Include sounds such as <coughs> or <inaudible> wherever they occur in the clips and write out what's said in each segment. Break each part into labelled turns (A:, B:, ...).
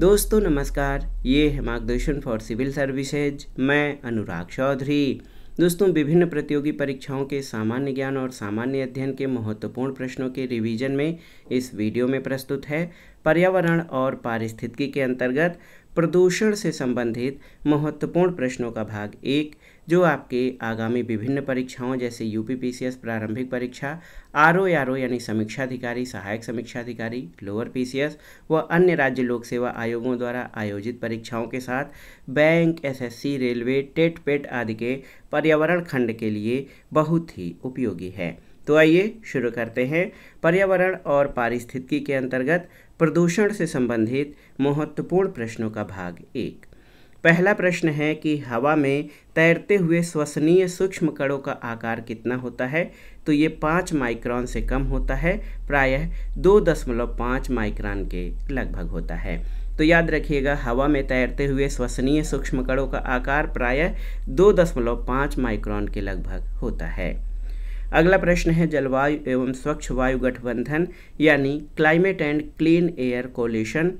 A: दोस्तों नमस्कार ये है मार्गदर्शन फॉर सिविल सर्विसेज मैं अनुराग चौधरी दोस्तों विभिन्न प्रतियोगी परीक्षाओं के सामान्य ज्ञान और सामान्य अध्ययन के महत्वपूर्ण प्रश्नों के रिवीजन में इस वीडियो में प्रस्तुत है पर्यावरण और पारिस्थितिकी के अंतर्गत प्रदूषण से संबंधित महत्वपूर्ण प्रश्नों का भाग एक जो आपके आगामी विभिन्न परीक्षाओं जैसे यू पी प्रारंभिक परीक्षा आर ओ आर ओ यानी समीक्षाधिकारी सहायक समीक्षाधिकारी लोअर पी व अन्य राज्य लोक सेवा आयोगों द्वारा आयोजित परीक्षाओं के साथ bank SSC railway TET PET आदि के पर्यावरण खंड के लिए बहुत ही उपयोगी है तो आइए शुरू करते हैं पर्यावरण और पारिस्थितिकी के अंतर्गत प्रदूषण से संबंधित महत्वपूर्ण प्रश्नों का भाग एक पहला प्रश्न है कि हवा में तैरते हुए श्वसनीय सूक्ष्म कणों का आकार कितना होता है तो ये पाँच माइक्रॉन से कम होता है प्रायः दो दशमलव पाँच माइक्रॉन के लगभग होता है तो याद रखिएगा हवा में तैरते हुए श्वसनीय सूक्ष्म कणों का आकार प्रायः दो दशमलव पाँच माइक्रॉन के लगभग होता है अगला प्रश्न है जलवायु एवं स्वच्छ वायु गठबंधन यानी climate and clean air coalition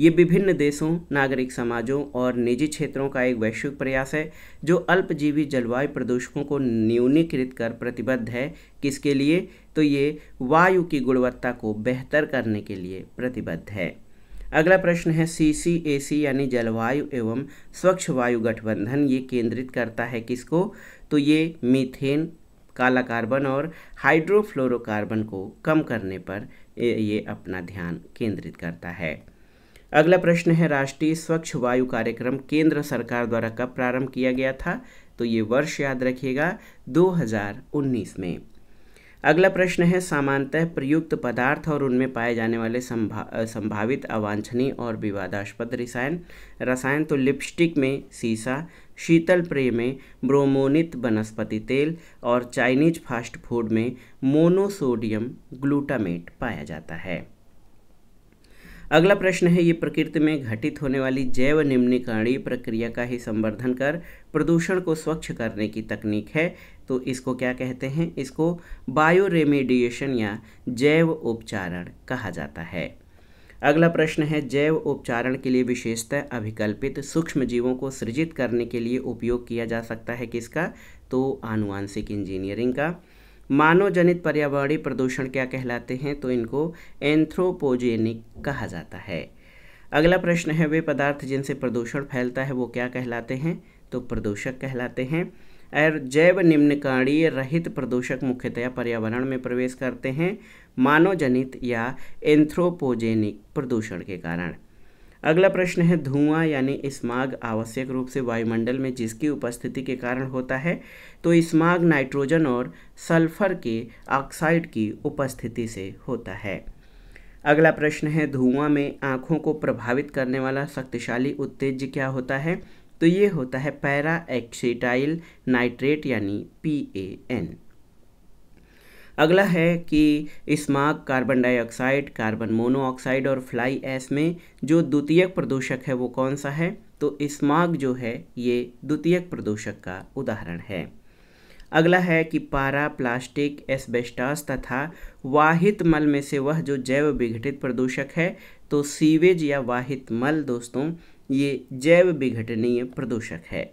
A: ये विभिन्न देशों नागरिक समाजों और निजी क्षेत्रों का एक वैश्विक प्रयास है जो अल्पजीवी जलवायु प्रदूषकों को न्यूनीकृत कर प्रतिबद्ध है किसके लिए तो ये वायु की गुणवत्ता को बेहतर करने के लिए प्रतिबद्ध है अगला प्रश्न है सी सी ए सी यानी जलवायु एवं स्वच्छ वायु गठबंधन ये केंद्रित करता है किसको तो ये मीथेन काला कार्बन और हाइड्रोफ्लोरोकार्बन को कम करने पर ये अपना ध्यान केंद्रित करता है अगला प्रश्न है राष्ट्रीय स्वच्छ वायु कार्यक्रम केंद्र सरकार द्वारा कब प्रारंभ किया गया था तो ये वर्ष याद रखिएगा 2019 में अगला प्रश्न है सामान्यतः प्रयुक्त पदार्थ और उनमें पाए जाने वाले संभा संभावित अवांछनीय और विवादास्पद रसायन रसायन तो लिपस्टिक में सीसा शीतल प्रे में ब्रोमोनित वनस्पति तेल और चाइनीज फास्ट फूड में मोनोसोडियम ग्लूटामेट पाया जाता है अगला प्रश्न है ये प्रकृति में घटित होने वाली जैव निम्नीकरणीय प्रक्रिया का ही संवर्धन कर प्रदूषण को स्वच्छ करने की तकनीक है तो इसको क्या कहते हैं इसको बायो रेमेडिएशन या जैव उपचारण कहा जाता है अगला प्रश्न है जैव उपचारण के लिए विशेषतः अभिकल्पित सूक्ष्म जीवों को सृजित करने के लिए उपयोग किया जा सकता है किसका तो आनुवांशिक इंजीनियरिंग का मानव जनित पर्यावरणीय प्रदूषण क्या कहलाते हैं तो इनको एंथ्रोपोजेनिक कहा जाता है अगला प्रश्न है वे पदार्थ जिनसे प्रदूषण फैलता है वो क्या कहलाते हैं तो प्रदूषक कहलाते हैं और जैव निम्नकारीय रहित प्रदूषक मुख्यतया पर्यावरण में प्रवेश करते हैं मानवजनित या एंथ्रोपोजेनिक प्रदूषण के कारण अगला प्रश्न है धुआं यानी स्माग आवश्यक रूप से वायुमंडल में जिसकी उपस्थिति के कारण होता है तो स्माग नाइट्रोजन और सल्फर के ऑक्साइड की उपस्थिति से होता है अगला प्रश्न है धुआं में आँखों को प्रभावित करने वाला शक्तिशाली उत्तेज क्या होता है तो ये होता है पैरा एक्सीटाइल नाइट्रेट यानी पी ए एन अगला है कि smog carbon dioxide carbon monoxide और फ्लाई ऐस में जो द्वितीयक प्रदूषक है वो कौन सा है तो स्मॉग जो है ये द्वितीयक प्रदूषक का उदाहरण है अगला है कि पारा प्लास्टिक एस्बेस्टास तथा वाहित मल में से वह जो जैव विघटित प्रदूषक है तो सीवेज या वाहित मल दोस्तों ये जैव विघटनीय प्रदूषक है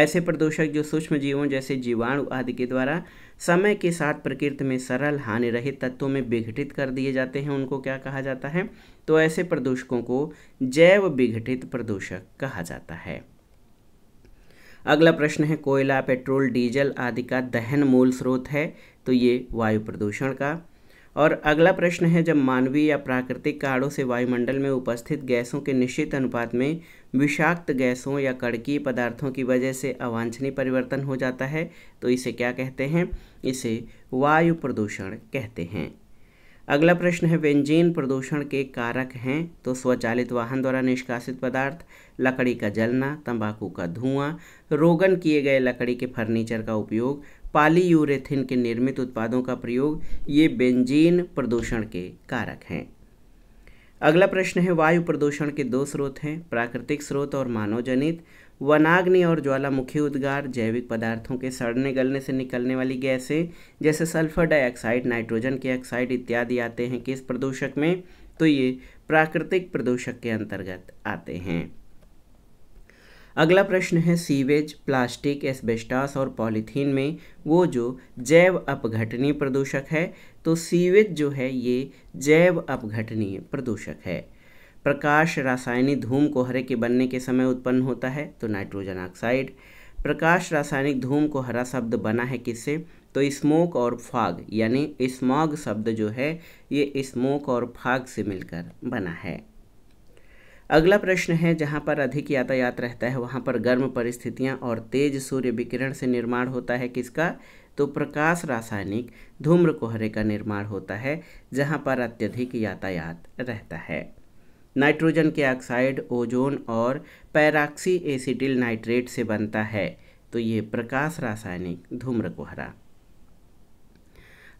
A: ऐसे प्रदूषक जो सूक्ष्म जीवों जैसे जीवाणु आदि के द्वारा समय के साथ प्रकृति में सरल हानि रहित तत्वों में विघटित कर दिए जाते हैं उनको क्या कहा जाता है तो ऐसे प्रदूषकों को जैव विघटित प्रदूषक कहा जाता है अगला प्रश्न है कोयला पेट्रोल डीजल आदि का दहन मूल स्रोत है तो ये वायु प्रदूषण का और अगला प्रश्न है जब मानवीय या प्राकृतिक कारणों से वायुमंडल में उपस्थित गैसों के निश्चित अनुपात में विषाक्त गैसों या कड़की पदार्थों की वजह से अवांछनीय परिवर्तन हो जाता है तो इसे क्या कहते हैं इसे वायु प्रदूषण कहते हैं अगला प्रश्न है व्यंजीन प्रदूषण के कारक हैं तो स्वचालित वाहन द्वारा निष्कासित पदार्थ लकड़ी का जलना तंबाकू का धुआं रोगन किए गए लकड़ी के फर्नीचर का उपयोग यूरेथिन के निर्मित उत्पादों का प्रयोग ये बेंजीन प्रदूषण के कारक हैं अगला प्रश्न है वायु प्रदूषण के दो स्रोत हैं प्राकृतिक स्रोत और मानवजनित वनाग्नि और ज्वालामुखी उद्गार जैविक पदार्थों के सड़ने गलने से निकलने वाली गैसें जैसे सल्फर डाइऑक्साइड नाइट्रोजन के ऑक्साइड इत्यादि आते हैं किस प्रदूषक में तो ये प्राकृतिक प्रदूषक के अंतर्गत आते हैं अगला प्रश्न है सीवेज प्लास्टिक एस्बेस्टास और पॉलीथीन में वो जो जैव अपघटनीय प्रदूषक है तो सीवेज जो है ये जैव अपघटनीय प्रदूषक है प्रकाश रासायनिक धूम कोहरे के बनने के समय उत्पन्न होता है तो नाइट्रोजन ऑक्साइड प्रकाश रासायनिक धूम को हरा शब्द बना है किससे तो स्मोक और फाग यानी स्मॉग शब्द जो है ये स्मोक और फाग से मिलकर बना है अगला प्रश्न है जहाँ पर अधिक यातायात रहता है वहाँ पर गर्म परिस्थितियाँ और तेज सूर्य विकिरण से निर्माण होता है किसका तो प्रकाश रासायनिक धूम्र कोहरे का निर्माण होता है जहाँ पर अत्यधिक यातायात रहता है नाइट्रोजन के ऑक्साइड ओजोन और पैराक्सी एसिटिल नाइट्रेट से बनता है तो ये प्रकाश रासायनिक धूम्र कोहरा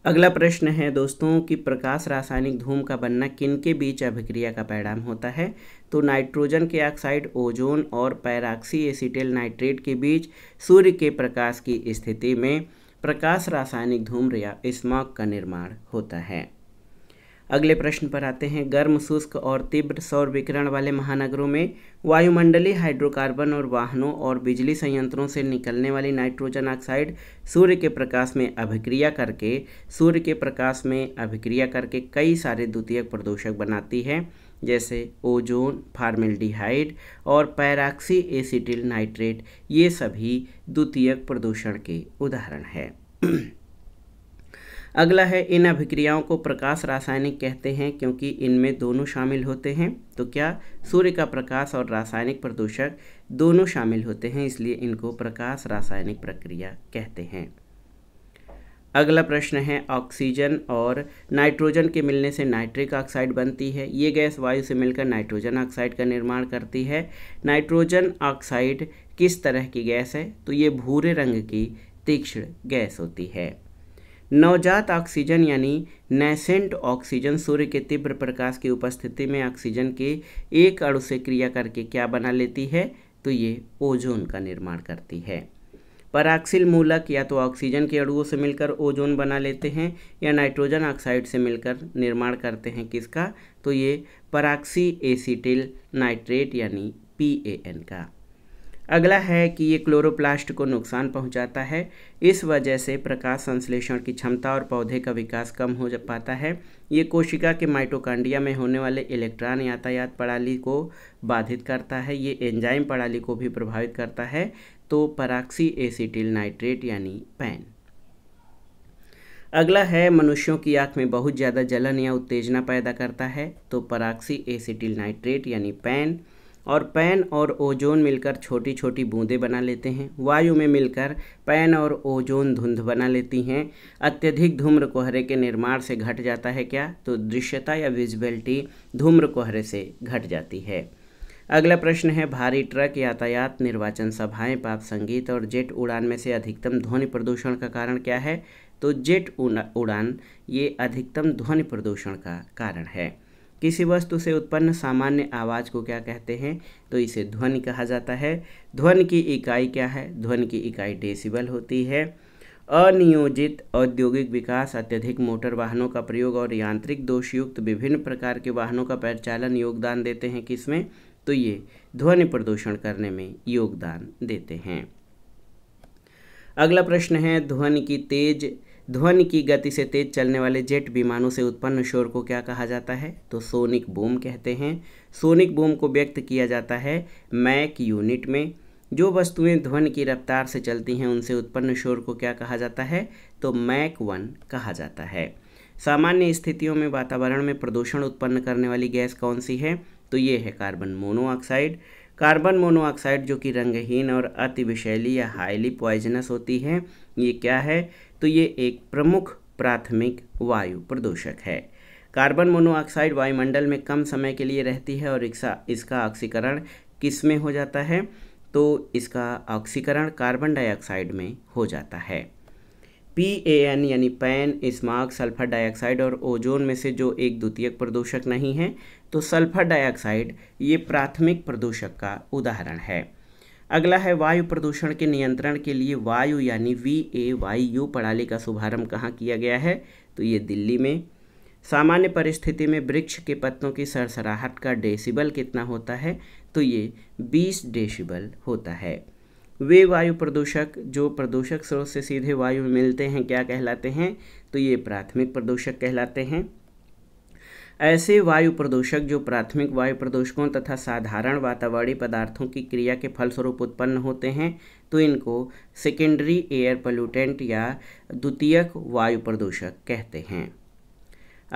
A: अगला प्रश्न है दोस्तों कि प्रकाश रासायनिक धूम का बनना किन के बीच अभिक्रिया का परिणाम होता है तो नाइट्रोजन के ऑक्साइड ओजोन और पैराक्सी एसिटेल नाइट्रेट के बीच सूर्य के प्रकाश की स्थिति में प्रकाश रासायनिक धूम या स्मॉक का निर्माण होता है अगले प्रश्न पर आते हैं गर्म शुष्क और तीव्र सौर विकिरण वाले महानगरों में वायुमंडलीय हाइड्रोकार्बन और वाहनों और बिजली संयंत्रों से निकलने वाली नाइट्रोजन ऑक्साइड सूर्य के प्रकाश में अभिक्रिया करके सूर्य के प्रकाश में अभिक्रिया करके कई सारे द्वितीयक प्रदूषक बनाती है जैसे ओजोन फार्मेल्डिहाइड और पैराक्सी एसिटिल नाइट्रेट ये सभी द्वितीयक प्रदूषण के उदाहरण है <clears throat> अगला है इन अभिक्रियाओं को प्रकाश रासायनिक कहते हैं क्योंकि इनमें दोनों शामिल होते हैं तो क्या सूर्य का प्रकाश और रासायनिक प्रदूषक दोनों शामिल होते हैं इसलिए इनको प्रकाश रासायनिक प्रक्रिया कहते हैं अगला प्रश्न है ऑक्सीजन और नाइट्रोजन के मिलने से नाइट्रिक ऑक्साइड बनती है ये गैस वायु से मिलकर नाइट्रोजन ऑक्साइड का निर्माण करती है नाइट्रोजन ऑक्साइड किस तरह की गैस है तो ये भूरे रंग की तीक्ष्ण गैस होती है नवजात ऑक्सीजन यानी नेसेंट ऑक्सीजन सूर्य के तीव्र प्रकाश की उपस्थिति में ऑक्सीजन के एक अणु से क्रिया करके क्या बना लेती है तो ये ओजोन का निर्माण करती है पराक्सिल मूलक या तो ऑक्सीजन के अणुओं से मिलकर ओजोन बना लेते हैं या नाइट्रोजन ऑक्साइड से मिलकर निर्माण करते हैं किसका तो ये पराक्सी एसीटिल नाइट्रेट यानी पी ए एन का अगला है कि ये क्लोरोप्लास्ट को नुकसान पहुंचाता है इस वजह से प्रकाश संश्लेषण की क्षमता और पौधे का विकास कम हो जा पाता है ये कोशिका के माइटोकांडिया में होने वाले इलेक्ट्रॉन यातायात प्रणाली को बाधित करता है ये एंजाइम प्रणाली को भी प्रभावित करता है तो पराक्सी एसिटिल नाइट्रेट यानी पैन अगला है मनुष्यों की आँख में बहुत ज़्यादा जलन या उत्तेजना पैदा करता है तो पराक्सी एसिटिल नाइट्रेट यानी पैन और पैन और ओजोन मिलकर छोटी छोटी बूंदें बना लेते हैं वायु में मिलकर पैन और ओजोन धुंध बना लेती हैं अत्यधिक धूम्र कोहरे के निर्माण से घट जाता है क्या तो दृश्यता या विजिबिलिटी धूम्र कोहरे से घट जाती है अगला प्रश्न है भारी ट्रक यातायात निर्वाचन सभाएं पाप संगीत और जेट उड़ान में से अधिकतम ध्वनि प्रदूषण का कारण क्या है तो जेट उड़ान ये अधिकतम ध्वनि प्रदूषण का कारण है किसी वस्तु से उत्पन्न सामान्य आवाज़ को क्या कहते हैं तो इसे ध्वनि कहा जाता है ध्वनि की इकाई क्या है ध्वनि की इकाई डेसिबल होती है अनियोजित औद्योगिक विकास अत्यधिक मोटर वाहनों का प्रयोग और यांत्रिक दोषयुक्त विभिन्न प्रकार के वाहनों का परिचालन योगदान देते हैं किसमें तो ये ध्वनि प्रदूषण करने में योगदान देते हैं अगला प्रश्न है ध्वनि की तेज ध्वनि की गति से तेज चलने वाले जेट विमानों से उत्पन्न शोर को क्या कहा जाता है तो सोनिक बूम कहते हैं सोनिक बूम को व्यक्त किया जाता है मैक यूनिट में जो वस्तुएं ध्वनि की रफ्तार से चलती हैं उनसे उत्पन्न शोर को क्या कहा जाता है तो मैक वन कहा जाता है सामान्य स्थितियों में वातावरण में प्रदूषण उत्पन्न करने वाली गैस कौन सी है तो ये है कार्बन मोनोऑक्साइड कार्बन मोनोऑक्साइड जो कि रंगहीन और अति विषैली या हाईली पॉइजनस होती है ये क्या है तो ये एक प्रमुख प्राथमिक वायु प्रदूषक है कार्बन मोनोऑक्साइड वायुमंडल में कम समय के लिए रहती है और इसका ऑक्सीकरण किस में हो जाता है तो इसका ऑक्सीकरण कार्बन डाइऑक्साइड में हो जाता है पी ए एन यानी पैन स्मॉग सल्फर डाइऑक्साइड और ओजोन में से जो एक द्वितीयक प्रदूषक नहीं है तो सल्फर डाइऑक्साइड ये प्राथमिक प्रदूषक का उदाहरण है अगला है वायु प्रदूषण के नियंत्रण के लिए वायु यानी वी ए वाई यू प्रणाली का शुभारंभ कहाँ किया गया है तो ये दिल्ली में सामान्य परिस्थिति में वृक्ष के पत्तों की सरसराहट का डेसिबल कितना होता है तो ये 20 डेसिबल होता है वे वायु प्रदूषक जो प्रदूषक स्रोत से सीधे वायु मिलते हैं क्या कहलाते हैं तो ये प्राथमिक प्रदूषक कहलाते हैं ऐसे वायु प्रदूषक जो प्राथमिक वायु प्रदूषकों तथा साधारण वातावरणीय पदार्थों की क्रिया के फलस्वरूप उत्पन्न होते हैं तो इनको सेकेंडरी एयर पोल्यूटेंट या द्वितीयक वायु प्रदूषक कहते हैं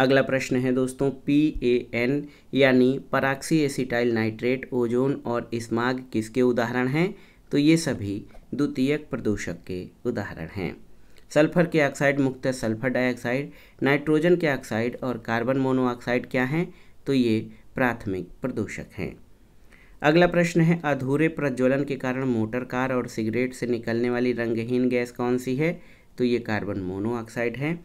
A: अगला प्रश्न है दोस्तों पी ए एन यानी पराक्सी एसिटाइल नाइट्रेट ओजोन और स्माग किसके उदाहरण हैं तो ये सभी द्वितीयक प्रदूषक के उदाहरण हैं सल्फर के ऑक्साइड मुक्त सल्फर डाइऑक्साइड नाइट्रोजन के ऑक्साइड और कार्बन मोनोऑक्साइड क्या हैं तो ये प्राथमिक प्रदूषक हैं अगला प्रश्न है अधूरे प्रज्वलन के कारण मोटर कार और सिगरेट से निकलने वाली रंगहीन गैस कौन सी है तो ये कार्बन मोनोऑक्साइड है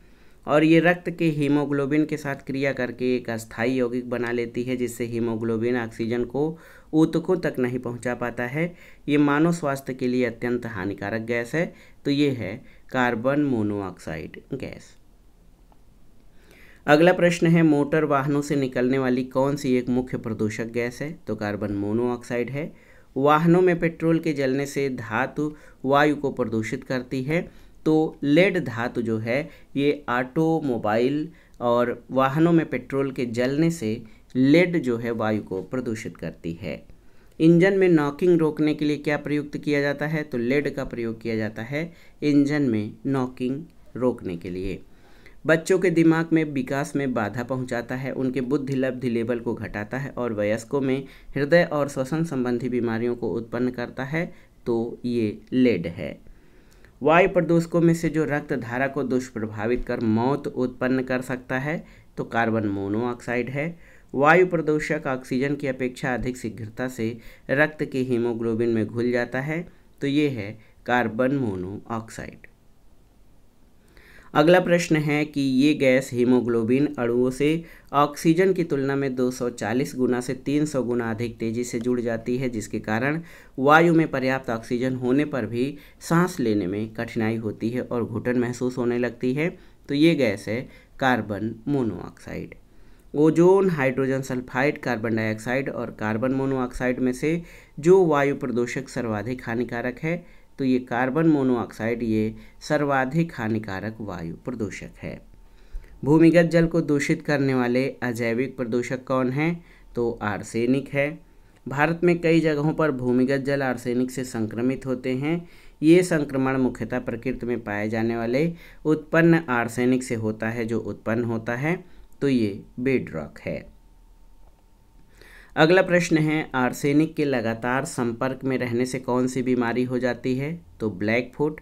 A: और ये रक्त के हीमोग्लोबिन के साथ क्रिया करके एक अस्थायी यौगिक बना लेती है जिससे हीमोग्लोबिन ऑक्सीजन को ऊतकों तक नहीं पहुंचा पाता है ये मानव स्वास्थ्य के लिए अत्यंत हानिकारक गैस है तो ये है कार्बन मोनोऑक्साइड गैस अगला प्रश्न है मोटर वाहनों से निकलने वाली कौन सी एक मुख्य प्रदूषक गैस है तो कार्बन मोनोऑक्साइड है वाहनों में पेट्रोल के जलने से धातु वायु को प्रदूषित करती है तो लेड धातु जो है ये ऑटोमोबाइल और वाहनों में पेट्रोल के जलने से लेड जो है वायु को प्रदूषित करती है इंजन में नॉकिंग रोकने के लिए क्या प्रयुक्त किया जाता है तो लेड का प्रयोग किया जाता है इंजन में नॉकिंग रोकने के लिए बच्चों के दिमाग में विकास में बाधा पहुंचाता है उनके बुद्धि लब्धि लेवल को घटाता है और वयस्कों में हृदय और श्वसन संबंधी बीमारियों को उत्पन्न करता है तो ये लेड है वायु प्रदूषकों में से जो रक्त धारा को दुष्प्रभावित कर मौत उत्पन्न कर सकता है तो कार्बन मोनोऑक्साइड है वायु प्रदूषक ऑक्सीजन की अपेक्षा अधिक शीघ्रता से रक्त के हीमोग्लोबिन में घुल जाता है तो ये है कार्बन मोनोऑक्साइड अगला प्रश्न है कि ये गैस हीमोग्लोबिन अणुओं से ऑक्सीजन की तुलना में 240 गुना से 300 गुना अधिक तेज़ी से जुड़ जाती है जिसके कारण वायु में पर्याप्त ऑक्सीजन होने पर भी सांस लेने में कठिनाई होती है और घुटन महसूस होने लगती है तो ये गैस है carbon monoxide ozone hydrogen sulphide carbon dioxide और कार्बन मोनोऑक्साइड में से जो वायु प्रदूषक सर्वाधिक हानिकारक है तो ये कार्बन मोनोऑक्साइड ये सर्वाधिक हानिकारक वायु प्रदूषक है भूमिगत जल को दूषित करने वाले अजैविक प्रदूषक कौन हैं तो आर्सेनिक है भारत में कई जगहों पर भूमिगत जल आर्सेनिक से संक्रमित होते हैं ये संक्रमण मुख्यतः प्रकृति में पाए जाने वाले उत्पन्न आर्सेनिक से होता है जो उत्पन्न होता है तो ये बेड रॉक है अगला प्रश्न है आर्सेनिक के लगातार संपर्क में रहने से कौन सी बीमारी हो जाती है तो ब्लैक फुट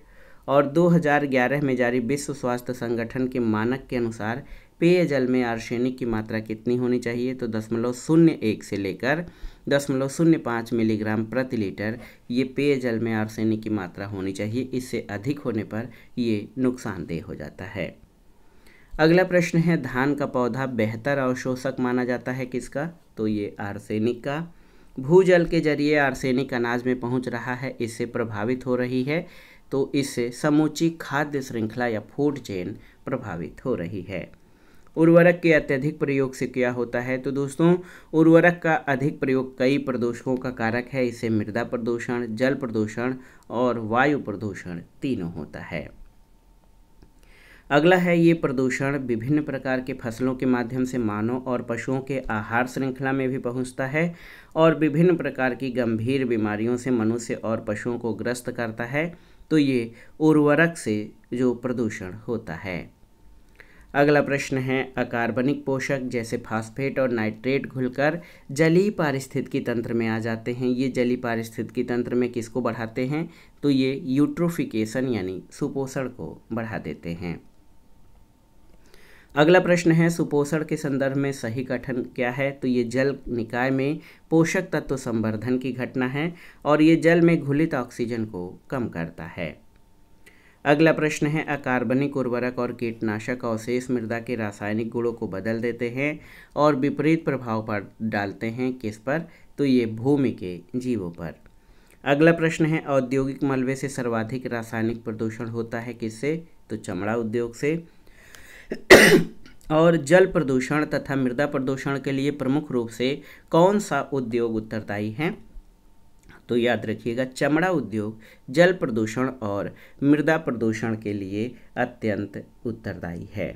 A: और 2011 में जारी विश्व स्वास्थ्य संगठन के मानक के अनुसार पेयजल में आर्सेनिक की मात्रा कितनी होनी चाहिए तो दशमलव शून्य एक से लेकर दशमलव शून्य पाँच मिलीग्राम प्रति लीटर ये पेयजल में आर्सेनिक की मात्रा होनी चाहिए इससे अधिक होने पर ये नुकसानदेह हो जाता है अगला प्रश्न है धान का पौधा बेहतर अवशोषक माना जाता है किसका तो ये आर्सेनिक का भूजल के जरिए आर्सेनिक अनाज में पहुंच रहा है इससे प्रभावित हो रही है तो इससे समूची खाद्य श्रृंखला या फूड चेन प्रभावित हो रही है उर्वरक के अत्यधिक प्रयोग से क्या होता है तो दोस्तों उर्वरक का अधिक प्रयोग कई प्रदूषकों का कारक है इससे मृदा प्रदूषण जल प्रदूषण और वायु प्रदूषण तीनों होता है अगला है ये प्रदूषण विभिन्न प्रकार के फसलों के माध्यम से मानव और पशुओं के आहार श्रृंखला में भी पहुंचता है और विभिन्न प्रकार की गंभीर बीमारियों से मनुष्य और पशुओं को ग्रस्त करता है तो ये उर्वरक से जो प्रदूषण होता है अगला प्रश्न है अकार्बनिक पोषक जैसे फास्फेट और नाइट्रेट घुलकर जलीय पारिस्थितिकी तंत्र में आ जाते हैं ये जलीय पारिस्थितिकी तंत्र में किसको बढ़ाते हैं तो ये यूट्रोफिकेशन यानी सुपोषण को बढ़ा देते हैं अगला प्रश्न है सुपोषण के संदर्भ में सही कथन क्या है तो ये जल निकाय में पोषक तत्व संवर्धन की घटना है और ये जल में घुलित ऑक्सीजन को कम करता है अगला प्रश्न है अकार्बनिक उर्वरक और कीटनाशक अवशेष मृदा के रासायनिक गुणों को बदल देते हैं और विपरीत प्रभाव पर डालते हैं किस पर तो ये भूमि के जीवों पर अगला प्रश्न है औद्योगिक मलबे से सर्वाधिक रासायनिक प्रदूषण होता है किससे तो चमड़ा उद्योग से <coughs> और जल प्रदूषण तथा मृदा प्रदूषण के लिए प्रमुख रूप से कौन सा उद्योग उत्तरदायी है तो याद रखिएगा चमड़ा उद्योग जल प्रदूषण और मृदा प्रदूषण के लिए अत्यंत उत्तरदायी है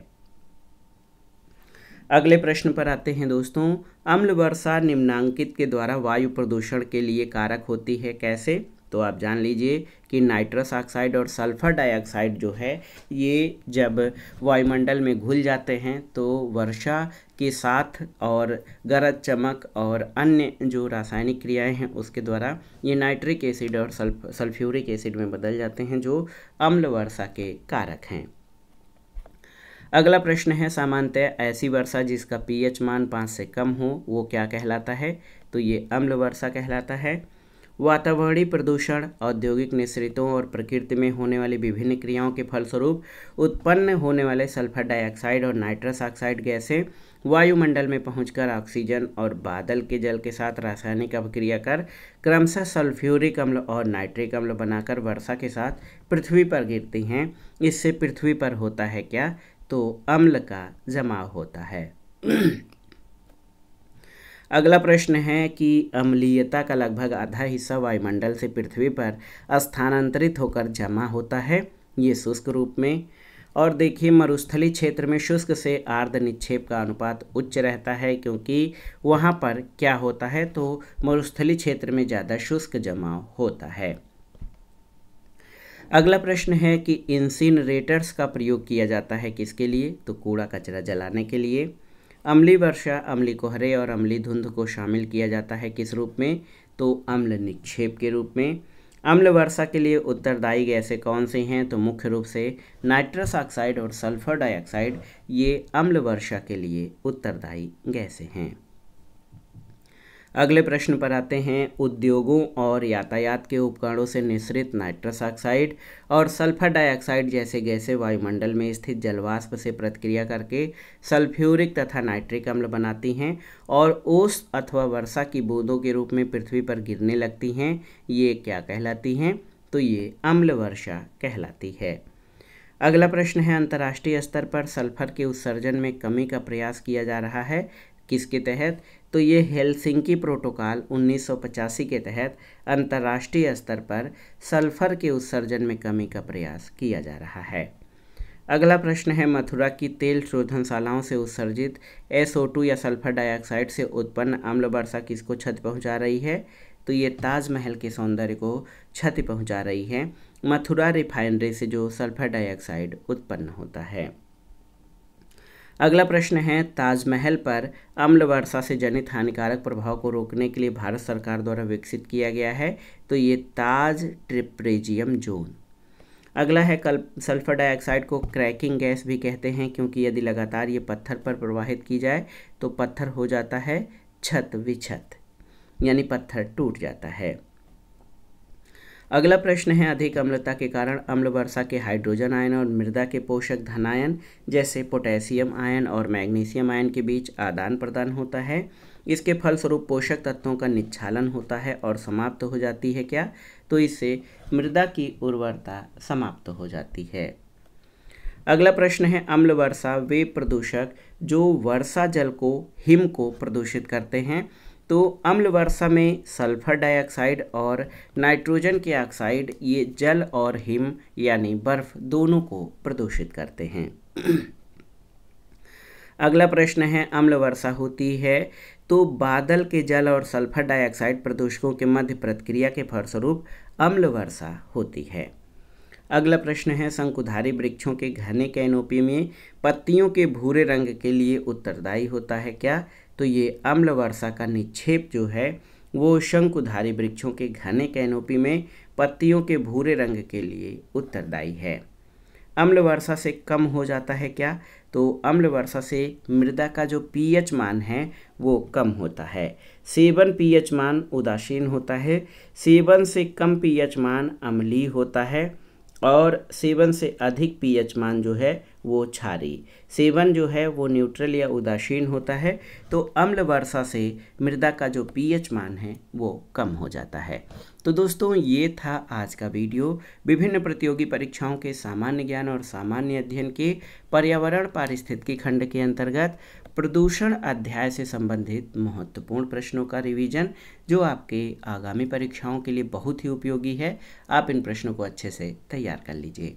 A: अगले प्रश्न पर आते हैं दोस्तों अम्ल वर्षा निम्नांकित के द्वारा वायु प्रदूषण के लिए कारक होती है कैसे तो आप जान लीजिए कि नाइट्रस ऑक्साइड और सल्फर डाइऑक्साइड जो है ये जब वायुमंडल में घुल जाते हैं तो वर्षा के साथ और गरज चमक और अन्य जो रासायनिक क्रियाएं हैं उसके द्वारा ये नाइट्रिक एसिड और सल्फ सल्फ्यूरिक एसिड में बदल जाते हैं जो अम्ल वर्षा के कारक हैं अगला प्रश्न है सामान्यतः ऐसी वर्षा जिसका पीएच मान पाँच से कम हो वो क्या कहलाता है तो ये अम्ल वर्षा कहलाता है वातावरणीय प्रदूषण औद्योगिक निश्रितों और प्रकृति में होने वाली विभिन्न क्रियाओं के फलस्वरूप उत्पन्न होने वाले सल्फर डाइऑक्साइड और नाइट्रस ऑक्साइड गैसें वायुमंडल में पहुंचकर ऑक्सीजन और बादल के जल के साथ रासायनिक अभिक्रिया कर क्रमशः सल्फ्यूरिक अम्ल और नाइट्रिक अम्ल बनाकर वर्षा के साथ पृथ्वी पर गिरती हैं इससे पृथ्वी पर होता है क्या तो अम्ल का जमाव होता है अगला प्रश्न है कि अम्लीयता का लगभग आधा हिस्सा वायुमंडल से पृथ्वी पर स्थानांतरित होकर जमा होता है ये शुष्क रूप में और देखिए मरुस्थली क्षेत्र में शुष्क से आर्द्र निक्षेप का अनुपात उच्च रहता है क्योंकि वहाँ पर क्या होता है तो मरुस्थली क्षेत्र में ज़्यादा शुष्क जमाव होता है अगला प्रश्न है कि इंसिनरेटर्स का प्रयोग किया जाता है किसके लिए तो कूड़ा कचरा जलाने के लिए अम्ली वर्षा अम्ली कोहरे और अम्ली धुंध को शामिल किया जाता है किस रूप में तो अम्ल निक्षेप के रूप में अम्ल वर्षा के लिए उत्तरदायी गैसें कौन सी हैं तो मुख्य रूप से नाइट्रस ऑक्साइड और सल्फर डाइऑक्साइड ये अम्ल वर्षा के लिए उत्तरदायी गैसें हैं अगले प्रश्न पर आते हैं उद्योगों और यातायात के उपकरणों से निश्रित नाइट्रस ऑक्साइड और सल्फर डाइऑक्साइड जैसे गैसें वायुमंडल में स्थित जलवाष्प से प्रतिक्रिया करके सल्फ्यूरिक तथा नाइट्रिक अम्ल बनाती हैं और ओस अथवा वर्षा की बूंदों के रूप में पृथ्वी पर गिरने लगती हैं ये क्या कहलाती हैं तो ये अम्ल वर्षा कहलाती है अगला प्रश्न है अंतर्राष्ट्रीय स्तर पर सल्फर के उत्सर्जन में कमी का प्रयास किया जा रहा है किसके तहत तो ये हेलसिंकी प्रोटोकॉल 1985 के तहत अंतर्राष्ट्रीय स्तर पर सल्फर के उत्सर्जन में कमी का प्रयास किया जा रहा है अगला प्रश्न है मथुरा की तेल शोधनशालाओं से उत्सर्जित एस या सल्फर डाइऑक्साइड से उत्पन्न अम्ल वर्षा किसको छत पहुंचा रही है तो ये ताजमहल के सौंदर्य को क्षति पहुंचा रही है मथुरा रिफाइनरी से जो सल्फर डाइऑक्साइड उत्पन्न होता है अगला प्रश्न है ताजमहल पर अम्ल वर्षा से जनित हानिकारक प्रभाव को रोकने के लिए भारत सरकार द्वारा विकसित किया गया है तो ये ताज ट्रिप्रेजियम जोन अगला है कल सल्फर डाइऑक्साइड को क्रैकिंग गैस भी कहते हैं क्योंकि यदि लगातार ये पत्थर पर प्रवाहित की जाए तो पत्थर हो जाता है छत विछत यानी पत्थर टूट जाता है अगला प्रश्न है अधिक अम्लता के कारण अम्ल वर्षा के हाइड्रोजन आयन और मृदा के पोषक धनायन जैसे पोटेशियम आयन और मैग्नीशियम आयन के बीच आदान प्रदान होता है इसके फलस्वरूप पोषक तत्वों का निच्छालन होता है और समाप्त हो जाती है क्या तो इससे मृदा की उर्वरता समाप्त हो जाती है अगला प्रश्न है अम्ल वर्षा वे प्रदूषक जो वर्षा जल को हिम को प्रदूषित करते हैं तो अम्ल वर्षा में सल्फर डाइऑक्साइड और नाइट्रोजन के ऑक्साइड ये जल और हिम यानी बर्फ दोनों को प्रदूषित करते हैं अगला प्रश्न है अम्ल वर्षा होती है तो बादल के जल और सल्फर डाइऑक्साइड प्रदूषकों के मध्य प्रतिक्रिया के फलस्वरूप अम्ल वर्षा होती है अगला प्रश्न है शंकुधारी वृक्षों के घने कैनोपी में पत्तियों के भूरे रंग के लिए उत्तरदायी होता है क्या तो ये अम्ल वर्षा का निक्षेप जो है वो शंकुधारी वृक्षों के घने कैनोपी में पत्तियों के भूरे रंग के लिए उत्तरदायी है अम्ल वर्षा से कम हो जाता है क्या तो अम्ल वर्षा से मृदा का जो पीएच मान है वो कम होता है सेवन पीएच मान उदासीन होता है सेवन से कम पीएच मान अम्लीय होता है और सेवन से अधिक पीएच मान जो है वो क्षारी सेवन जो है वो न्यूट्रल या उदासीन होता है तो अम्ल वर्षा से मृदा का जो पीएच मान है वो कम हो जाता है तो दोस्तों ये था आज का वीडियो विभिन्न प्रतियोगी परीक्षाओं के सामान्य ज्ञान और सामान्य अध्ययन के पर्यावरण पारिस्थितिकी खंड के अंतर्गत प्रदूषण अध्याय से संबंधित महत्वपूर्ण प्रश्नों का रिवीजन जो आपके आगामी परीक्षाओं के लिए बहुत ही उपयोगी है आप इन प्रश्नों को अच्छे से तैयार कर लीजिए